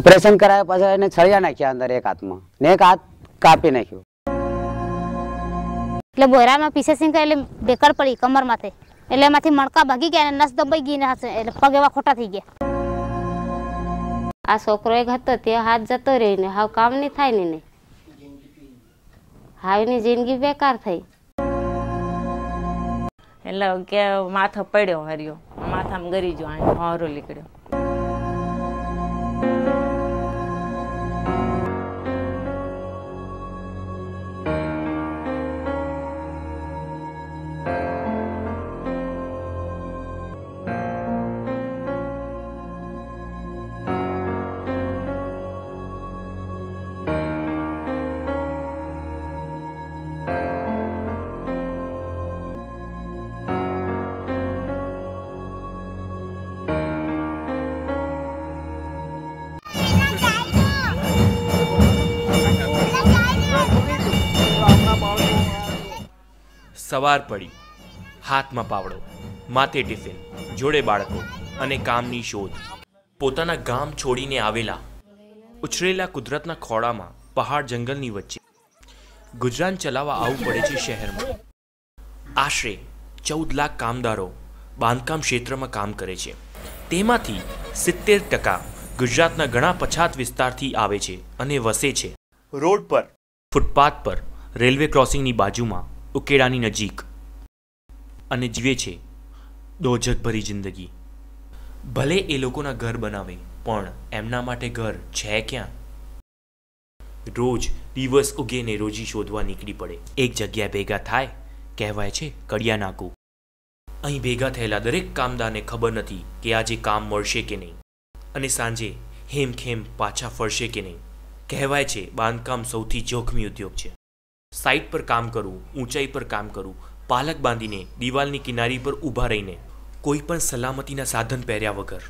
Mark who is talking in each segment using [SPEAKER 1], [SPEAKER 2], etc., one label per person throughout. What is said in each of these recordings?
[SPEAKER 1] operation કરાયા પછી એને છળિયા નાખ્યા અંદર એક હાથમાં ને એક હાથ કાપી નાખ્યો
[SPEAKER 2] એટલે બોરામાં પીસેસિંગ એટલે બેકર પડી કમર માથે એટલે એમાંથી મણકા ભાગી ગયા અને નસ દબાઈ ગઈ ને એટલે પગ એવા ખોટા થઈ ગયા આ છોકરો એક હતો તે હાથ જતો રહ્યો ને હાવ કામ નહીં થાય ને હાવની જિંદગી બેકાર થઈ એટલે કે માથો પડ્યો હર્યો માથામાં ગરી
[SPEAKER 3] જો હારો નીકળ્યો
[SPEAKER 4] સવાર પડી હાથમાં પાવડો માથે ટિફિન જોડે બાળકો અને કામની શોધ પોતાના ગામ છોડીને આવેલા ઉછરેલા કુદરતના ખોળામાં પહાડ જંગલની વચ્ચે ગુજરાન ચલાવવા આવવું પડે છે શહેરમાં આશરે ચૌદ લાખ કામદારો બાંધકામ ક્ષેત્રમાં કામ કરે છે તેમાંથી સિત્તેર ટકા ગુજરાતના ઘણા પછાત વિસ્તારથી આવે છે અને વસે છે રોડ પર ફૂટપાથ પર રેલવે ક્રોસિંગની બાજુમાં ઉકેડાની નજીક અને જીવે છે દોજતભરી જિંદગી ભલે એ લોકોના ઘર બનાવે પણ એમના માટે ઘર છે ક્યાં રોજ દિવસ ઉગેને રોજી શોધવા નીકળી પડે એક જગ્યાએ ભેગા થાય કહેવાય છે કડિયા નાકું અહીં ભેગા થયેલા દરેક કામદારને ખબર નથી કે આજે કામ મળશે કે નહીં અને સાંજે હેમખેમ પાછા ફરશે કે નહીં કહેવાય છે બાંધકામ સૌથી જોખમી ઉદ્યોગ છે સાઇટ પર કામ કરવું ઊંચાઈ પર કામ કરવું પાલક બાંધીને દિવાલની કિનારી પર ઊભા રહીને કોઈ પણ સલામતીના સાધન પહેર્યા વગર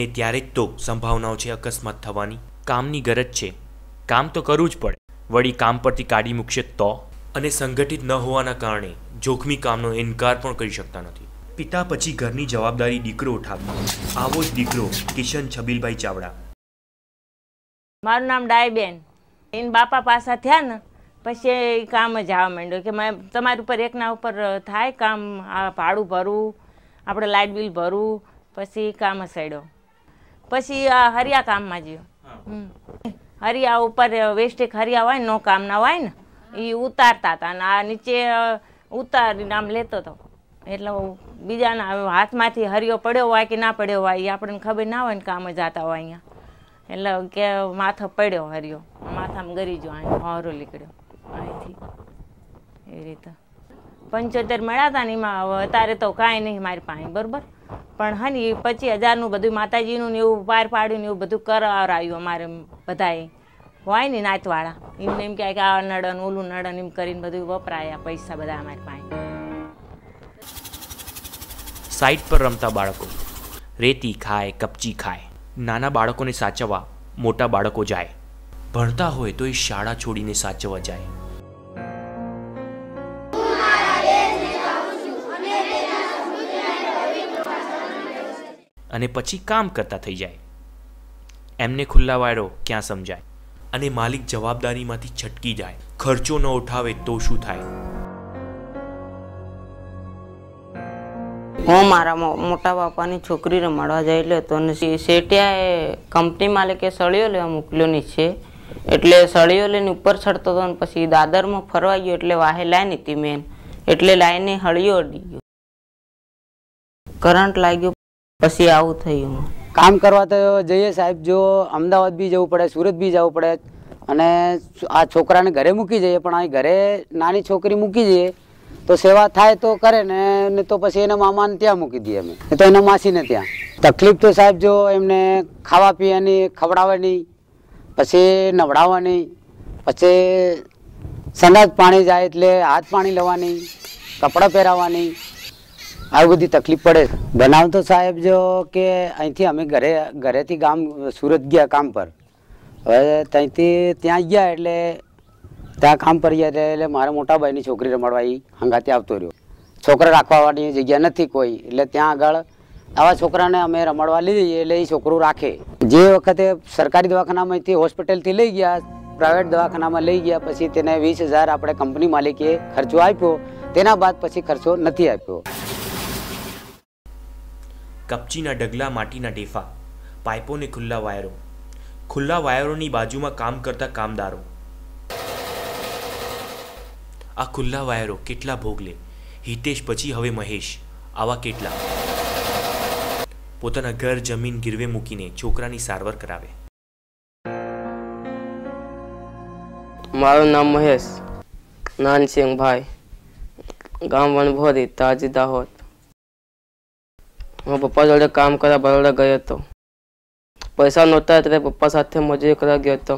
[SPEAKER 4] ને ત્યારે જ તો સંભાવનાઓ છે અકસ્માત થવાની કામની ગરજ છે કામ તો કરવું જ પડે વળી કામ પરથી કાઢી મૂકશે તો અને સંગઠિત ન હોવાના કારણે જોખમી કામનો ઇનકાર પણ કરી શકતા નથી પિતા પછી ઘરની જવાબદારી દીકરો ઉઠાવી આવો જ દીકરો કિશન છબીલભાઈ ચાવડા
[SPEAKER 3] મારું નામ ડાયબેન એન બાપા પાસા થયા ને પછી એ કામ જ આવવા માંડ્યો કે મેં તમારી ઉપર એકના ઉપર થાય કામ આ ભાડું ભરવું આપણે લાઇટ બિલ ભરવું પછી કામ સડ્યો પછી આ હરિયા કામમાં જ્યો હરિયા ઉપર વેસ્ટેક હરિયા હોય નો કામના હોય ને એ ઉતારતા હતા અને આ નીચે ઉતારી નામ લેતો હતો એટલે બીજાના હાથમાંથી હરિયો પડ્યો હોય કે ના પડ્યો હોય એ આપણને ખબર ના હોય ને કામ જતા હોય અહીંયા એટલે કે માથો પડ્યો હરિયો માથામાં ગરી જો અહીં હોરો નીકળ્યો એ રીતે પંચોતેર મળ્યા હતા ને એમાં અત્યારે તો કાંઈ નહીં મારી પાસે બરાબર પણ હા ને એ પચીસ હજારનું બધું માતાજીનું ને એવું પાર પાડ્યું ને એવું બધું કરાવરાયું અમારે બધાએ હોય ને નાચવાળા એમને એમ કે આ નડન ઓલું નડન એમ કરીને બધું વપરાયા પૈસા બધા અમારી પાસે
[SPEAKER 4] સાઈડ પર રમતા બાળકો રેતી ખાય કપચી ખાય નાના બાળકોને સાચવવા મોટા બાળકો જાય ભણતા હોય તો એ શાળા છોડીને સાચવવા જાય અને પછી કામ કરતા થઈ જાય એમને ખુલ્લાવાયડો ક્યાં સમજાય અને માલિક જવાબદારીમાંથી છટકી જાય ખર્ચો ન ઉઠાવે તો શું થાય
[SPEAKER 3] હું મારા મોટા બાપાની છોકરીને મળવા જયેલો હતો અને શેઠિયાએ કંપની માલિકે સળિયો લેવા મોકલ્યો ની છે એટલે સળિયો લઈને ઉપર ચડતો હતો અને પછી દાદરમાં ફરવા ગયો એટલે વાહે લાઈન હતી મેન એટલે
[SPEAKER 1] લાઈને હળિયો અડી ગયો
[SPEAKER 3] કરંટ લાગ્યો પછી આવું થયું
[SPEAKER 1] કામ કરવા તો જઈએ સાહેબ જો અમદાવાદ બી જવું પડે સુરત બી જવું પડે અને આ છોકરાને ઘરે મૂકી જઈએ પણ આ ઘરે નાની છોકરી મૂકી જઈએ તો સેવા થાય તો કરે ને તો પછી એના મામાને ત્યાં મૂકી દઈએ અમે તો એના માસીને ત્યાં તકલીફ તો સાહેબ જો એમને ખાવા પીવાની ખવડાવવાની પછી નવડાવવાની પછી સંદાજ પાણી જાય એટલે હાથ પાણી લેવાની કપડાં પહેરાવવાની આવી બધી તકલીફ પડે બનાવ તો સાહેબ જો કે અહીંથી અમે ઘરે ઘરેથી ગામ સુરત ગયા કામ પર હવે ત્યાંથી ત્યાં ગયા એટલે ત્યાં કામ પર ગયા એટલે મારે મોટાભાઈની છોકરી રમાડવા એ હંગાતે આવતો રહ્યો છોકરા રાખવાની જગ્યા નથી કોઈ એટલે ત્યાં આગળ આવા છોકરાને અમે રમાડવા લીધી એટલે એ છોકરું રાખે જે વખતે સરકારી દવાખાનામાંથી હોસ્પિટલથી લઈ ગયા પ્રાઇવેટ દવાખાનામાં લઈ ગયા પછી તેને વીસ હજાર આપણે કંપની માલિકે ખર્ચો આપ્યો તેના બાદ પછી ખર્ચો નથી આપ્યો
[SPEAKER 4] કપચીના ઢગલા માટીના ઢેફા પાઇપો ને ખુલ્લા વાયરો ખુલ્લા વાયરોની બાજુમાં કામ કરતા કામદારો આ ખુલ્લા વાયરો કેટલા ભોગલે હિતેશ પછી હવે મહેશ આવા કેટલા પોતાના ઘર જમીન ગીરવે મૂકીને છોકરાની સારવાર કરાવે
[SPEAKER 3] મારું નામ મહેશ નાનસિંહભાઈ ગામ વણભોરી તાજી દાહોદ હું પપ્પા જોડે કામ કરવા બરોડા ગયો હતો પૈસા નહોતા એટલે પપ્પા સાથે મજૂરી કરવા ગયો હતો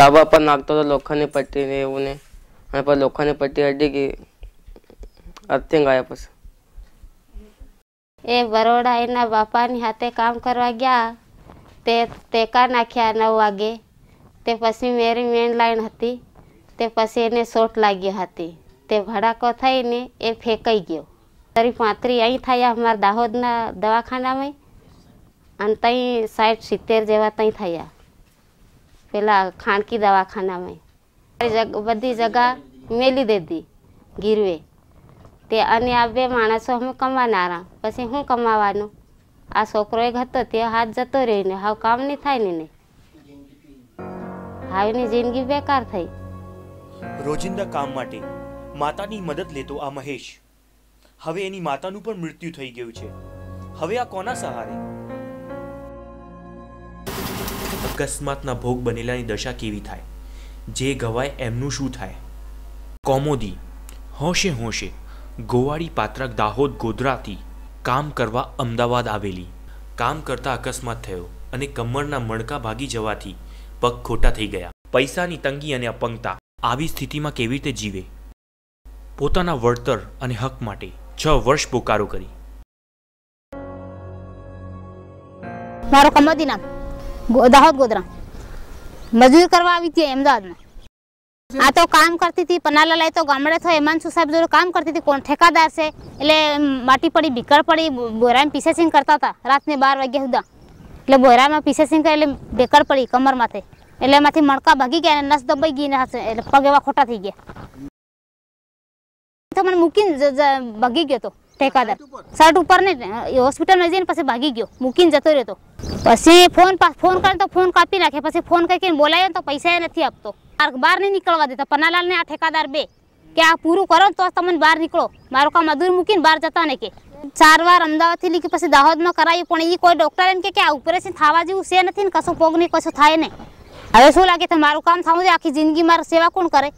[SPEAKER 3] ધાબા પર નાખતો હતો લોખંડની ને એવું ને અને પછી લોખંડની પટ્ટી અડી ગઈ અર્થિંગ આવ્યા પછી
[SPEAKER 2] એ બરોડા એના બાપાની હાથે કામ કરવા ગયા તે ટેકા નાખ્યા નવ વાગે તે પછી મેરી મેન લાઈન હતી તે પછી એને શોટ લાગી હતી તે ભડાકો થઈને એ ફેંકાઈ ગયો શરીફ માત્રી અહીં થયા અમારા દાહોદના દવાખાનામાં અને ત્યાં સાઠ સિત્તેર જેવા ત્યાં થયા પેલા ખાણકી દવાખાનામાં બધી જગા મેલી દીધી ગીરવે તે અને આ બે માણસો અમે કમાનારા પછી હું કમાવાનું આ છોકરો એક હતો તે હાથ જતો રહ્યો ને હાવ કામ નહીં થાય ને હાવની જિંદગી બેકાર થઈ
[SPEAKER 4] રોજિંદા કામ માટે માતાની મદદ લેતો આ મહેશ હવે એની માતાનું પણ મૃત્યુ થઈ ગયું છે હવે આ કોના સહારે અકસ્માતના ભોગ બનેલાની દશા કેવી થાય જે ગવાય એમનું શું થાય કોમોદી હોશે હોશે ગોવાળી પાત્રક દાહોદ ગોધરાથી કામ કરવા અમદાવાદ આવેલી કામ કરતા અકસ્માત થયો અને કમરના મણકા ભાગી જવાથી પગ ખોટા થઈ ગયા પૈસાની તંગી અને અપંગતા આવી સ્થિતિમાં કેવી રીતે જીવે પોતાના વળતર અને હક માટે છ વર્ષ બોકારો કરી
[SPEAKER 2] મારો કમોદી નામ દાહોદ ગોધરા મજૂર કરવા આવી હતી અમદાવાદમાં આ તો કામ કરતી હતી પનાલાલ તો ગામડે થયો હેમાંશુ સાહેબ જોડે કામ કરતી હતી કોણ ઠેકાદાર છે એટલે માટી પડી ભીકર પડી બોરામાં પીસેસિંગ કરતા હતા રાતને બાર વાગ્યા સુધા એટલે બોરામાં પીસેસિંગ કરે એટલે ભેકર પડી કમર માથે એટલે એમાંથી મણકા ભાગી ગયા અને નસ દબાઈ ગઈ ને એટલે પગ એવા ખોટા થઈ ગયા મને મૂકીને ભાગી ગયો હતો ઠેકાદાર શર્ટ ઉપર ને હોસ્પિટલમાં જઈને પછી ભાગી ગયો મૂકીને જતો રહ્યો પછી ફોન ફોન કરે તો ફોન કાપી નાખે પછી ફોન કરીને બોલાયો તો પૈસા નથી આપતો બહાર નહીં નીકળવા દેતા પન્નાલાલને આ ઠેકાદાર બે કે આ પૂરું કરો તો તમને બહાર નીકળો મારું કામ અધૂર મૂકીને બહાર જતા ને કે ચાર વાર અમદાવાદથી લીધી પછી દાહોદમાં કરાયું પણ એ કોઈ ડૉક્ટર એમ કે આ ઓપરેશન થવા જેવું છે નથી ને કશું પોગ નહીં કશું થાય નહીં હવે શું લાગે તમારું કામ થવું છે આખી જિંદગી મારા સેવા કોણ કરે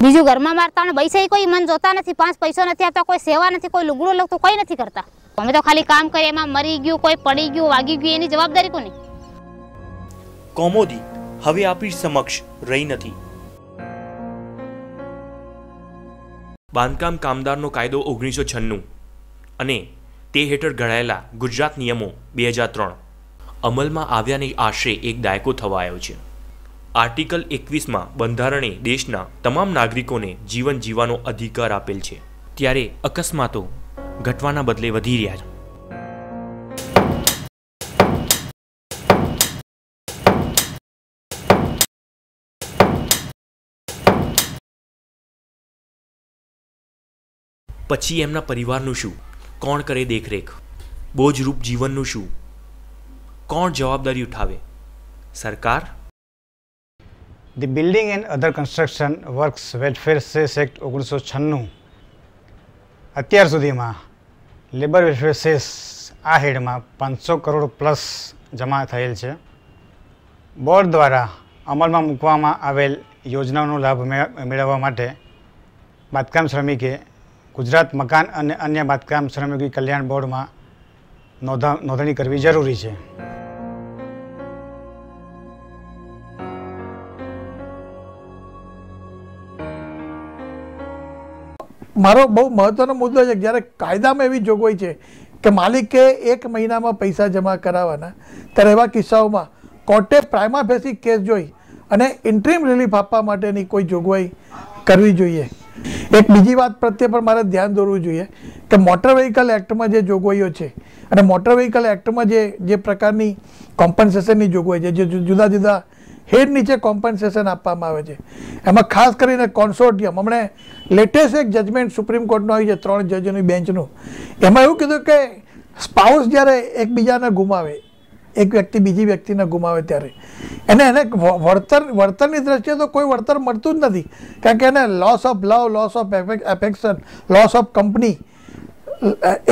[SPEAKER 2] બીજું ઘરમાં મારતા અને પૈસા કોઈ મન જોતા નથી પાંચ પૈસો નથી આપતા કોઈ સેવા નથી કોઈ લુગડું લગતું કોઈ નથી કરતા અમે તો ખાલી કામ કરીએ એમાં મરી ગયું કોઈ પડી ગયું વાગી ગયું એની જવાબદારી કોની
[SPEAKER 4] કોમોદી હવે આપણી સમક્ષ રહી નથી બાંધકામ કામદારનો કાયદો ઓગણીસો છન્નું અને તે હેઠળ ઘડાયેલા ગુજરાત નિયમો બે હજાર ત્રણ અમલમાં આવ્યાને આશરે એક દાયકો થવા આવ્યો છે આર્ટિકલ એકવીસમાં બંધારણે દેશના તમામ નાગરિકોને જીવન જીવવાનો અધિકાર આપેલ છે ત્યારે અકસ્માતો ઘટવાના બદલે વધી રહ્યા છે પછી એમના પરિવારનું શું કોણ કરે દેખરેખ બોજરૂપ જીવનનું શું કોણ જવાબદારી ઉઠાવે સરકાર
[SPEAKER 5] the building and other construction works welfare cess act ઓગણીસો છન્નું અત્યાર સુધીમાં લેબર વેલફેર સેસ આ હેડમાં પાંચસો કરોડ પ્લસ જમા થયેલ છે બોર્ડ દ્વારા અમલમાં મૂકવામાં આવેલ યોજનાઓનો લાભ મેળવવા માટે બાંધકામ શ્રમિકે ગુજરાત મકાન અને અન્ય બાંધકામ શ્રમિકી કલ્યાણ બોર્ડમાં નોંધણી કરવી જરૂરી છે
[SPEAKER 6] મારો બહુ મહત્વનો મુદ્દો છે જ્યારે કાયદામાં એવી જોગવાઈ છે કે માલિકે એક મહિનામાં પૈસા જમા કરાવવાના ત્યારે એવા કિસ્સાઓમાં કોર્ટે પ્રાઇમા ફેસી કેસ જોઈ અને ઇન્ટ્રીમ રિલીફ આપવા માટેની કોઈ જોગવાઈ કરવી જોઈએ એક બીજી વાત પ્રત્યે પણ મારે ધ્યાન દોરવું જોઈએ કે મોટર વ્હીકલ એક્ટમાં જે જોગવાઈઓ છે અને મોટર વ્હીકલ એક્ટમાં જે જે પ્રકારની કોમ્પન્સેશનની જોગવાઈ છે જે જુદા જુદા હેડ નીચે કોમ્પન્સેશન આપવામાં આવે છે એમાં ખાસ કરીને કોન્સોર્ટિયમ હમણે લેટેસ્ટ એક જજમેન્ટ સુપ્રીમ કોર્ટનું આવી છે ત્રણ જજોની બેન્ચનું એમાં એવું કીધું કે સ્પાઉસ જ્યારે એકબીજાને ગુમાવે એક વ્યક્તિ બીજી વ્યક્તિને ગુમાવે ત્યારે એને એને વળતર વળતરની દ્રષ્ટિએ તો કોઈ વળતર મળતું જ નથી કારણ કે એને loss of love loss of affection loss of company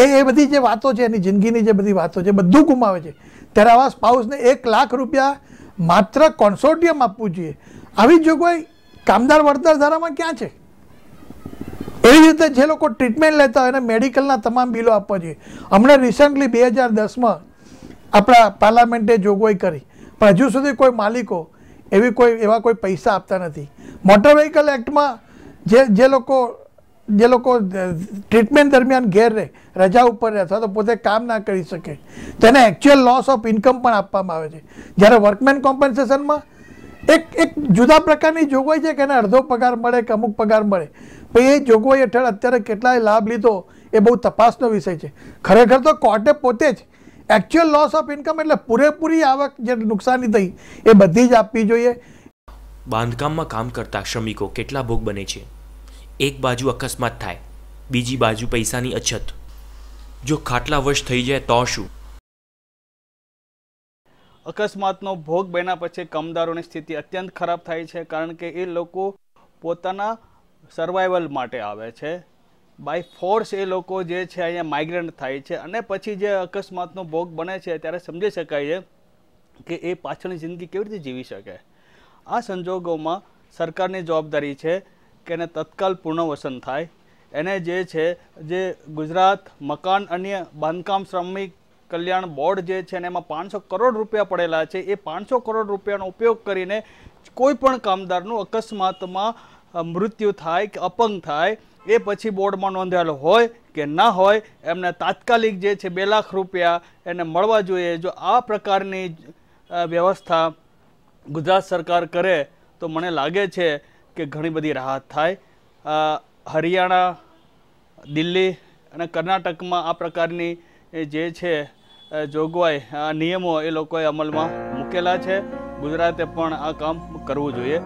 [SPEAKER 6] એ એ બધી જે વાતો છે એની જિંદગીની જે બધી વાતો છે બધું ગુમાવે છે ત્યારે આવા સ્પાઉસને એક લાખ રૂપિયા માત્ર કોન્સોર્ટિયમ આપવું જોઈએ આવી જોગવાઈ કામદાર વળતર ધારામાં ક્યાં છે એવી રીતે જે લોકો ટ્રીટમેન્ટ લેતા હોય એને મેડિકલના તમામ બિલો આપવા જોઈએ હમણાં રિસન્ટલી બે હજાર દસમાં આપણા પાર્લામેન્ટે જોગવાઈ કરી પણ હજુ સુધી કોઈ માલિકો એવી કોઈ એવા કોઈ પૈસા આપતા નથી મોટર વ્હીકલ એક્ટમાં જે જે લોકો જે લોકો ટ્રીટમેન્ટ દરમિયાન ઘેર રહે રજા ઉપર રહે અથવા તો પોતે કામ ના કરી શકે તેને એકચ્યુઅલ લોસ ઓફ ઇન્કમ પણ આપવામાં આવે છે જ્યારે વર્કમેન કોમ્પન્સેશનમાં એક એક જુદા પ્રકારની જોગવાઈ છે કે એને અડધો પગાર મળે કે અમુક પગાર મળે પણ એ જોગવાઈ હેઠળ અત્યારે કેટલાય લાભ લીધો એ બહુ તપાસનો વિષય છે ખરેખર તો કોર્ટે પોતે જ એકચ્યુઅલ લોસ ઓફ ઇન્કમ એટલે પૂરેપૂરી આવક જે નુકસાની થઈ એ બધી જ આપવી જોઈએ
[SPEAKER 4] બાંધકામમાં કામ કરતા શ્રમિકો કેટલા ભોગ બને છે એક બાજુ અકસ્માત થાય બીજી બાજુ પૈસાની અછત જો ખાટલા વર્ષ થઈ જાય તો શું
[SPEAKER 5] અકસ્માતનો ભોગ બન્યા પછી કામદારોની સ્થિતિ અત્યંત ખરાબ થાય છે કારણ કે એ લોકો પોતાના સર્વાઈવલ માટે આવે છે બાય ફોર્સ એ લોકો જે છે અહીંયા માઇગ્રન્ટ થાય છે અને પછી જે અકસ્માતનો ભોગ બને છે ત્યારે સમજી શકાય છે કે એ પાછળની જિંદગી કેવી રીતે જીવી શકે આ સંજોગોમાં સરકારની જવાબદારી છે કે એને તત્કાલ પુનઃવસન થાય એને જે છે જે ગુજરાત મકાન અન્ય બાંધકામ શ્રમિક કલ્યાણ બોર્ડ જે છે ને એમાં પાંચસો કરોડ રૂપિયા પડેલા છે એ પાંચસો કરોડ રૂપિયાનો ઉપયોગ કરીને કોઈ પણ કામદારનું અકસ્માતમાં મૃત્યુ થાય કે અપંગ થાય એ પછી બોર્ડમાં નોંધાયેલો હોય કે ના હોય એમને તાત્કાલિક જે છે બે લાખ રૂપિયા એને મળવા જોઈએ જો આ પ્રકારની વ્યવસ્થા ગુજરાત સરકાર કરે તો મને લાગે છે કે ઘણી બધી રાહત થાય હરિયાણા દિલ્હી અને કર્ણાટકમાં આ પ્રકારની જે છે જોગવાઈ નિયમો એ લોકોએ અમલમાં મૂકેલા છે ગુજરાતે પણ આ કામ કરવું જોઈએ